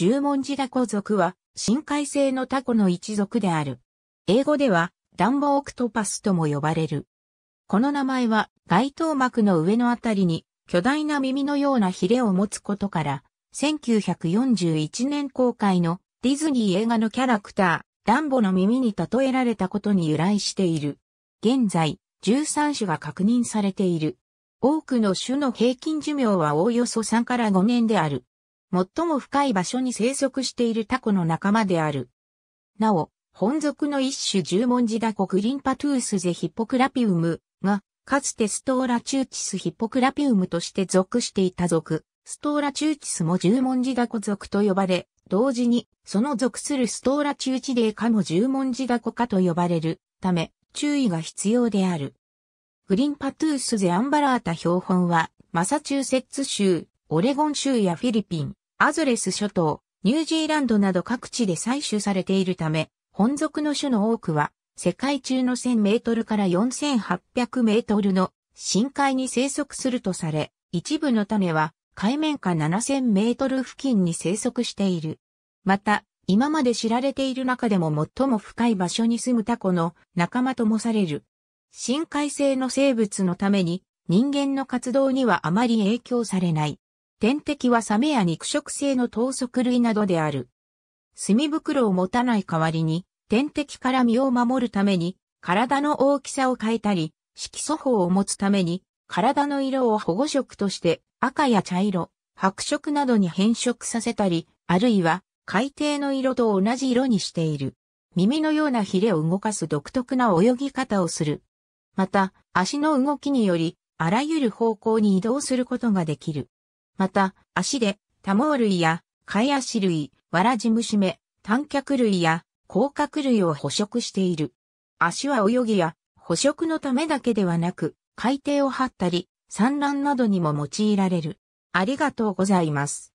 十文字ダコ族は深海性のタコの一族である。英語ではダンボオクトパスとも呼ばれる。この名前は外頭膜の上のあたりに巨大な耳のようなヒレを持つことから、1941年公開のディズニー映画のキャラクター、ダンボの耳に例えられたことに由来している。現在、13種が確認されている。多くの種の平均寿命はおおよそ3から5年である。最も深い場所に生息しているタコの仲間である。なお、本属の一種十文字ダコグリンパトゥースゼヒポクラピウムが、かつてストーラチューチスヒポクラピウムとして属していた属、ストーラチューチスも十文字ダコ属と呼ばれ、同時に、その属するストーラチューチデーかも十文字ダコかと呼ばれるため、注意が必要である。グリンパトゥースゼアンバラータ標本は、マサチューセッツ州、オレゴン州やフィリピン、アズレス諸島、ニュージーランドなど各地で採取されているため、本属の種の多くは、世界中の1000メートルから4800メートルの深海に生息するとされ、一部の種は海面下7000メートル付近に生息している。また、今まで知られている中でも最も深い場所に住むタコの仲間ともされる。深海性の生物のために人間の活動にはあまり影響されない。天敵はサメや肉食性の等足類などである。墨袋を持たない代わりに、天敵から身を守るために、体の大きさを変えたり、色素法を持つために、体の色を保護色として赤や茶色、白色などに変色させたり、あるいは海底の色と同じ色にしている。耳のようなヒレを動かす独特な泳ぎ方をする。また、足の動きにより、あらゆる方向に移動することができる。また、足で、多毛類や、貝足類、わらじ虫目、メ、短脚類や、甲殻類を捕食している。足は泳ぎや、捕食のためだけではなく、海底を張ったり、産卵などにも用いられる。ありがとうございます。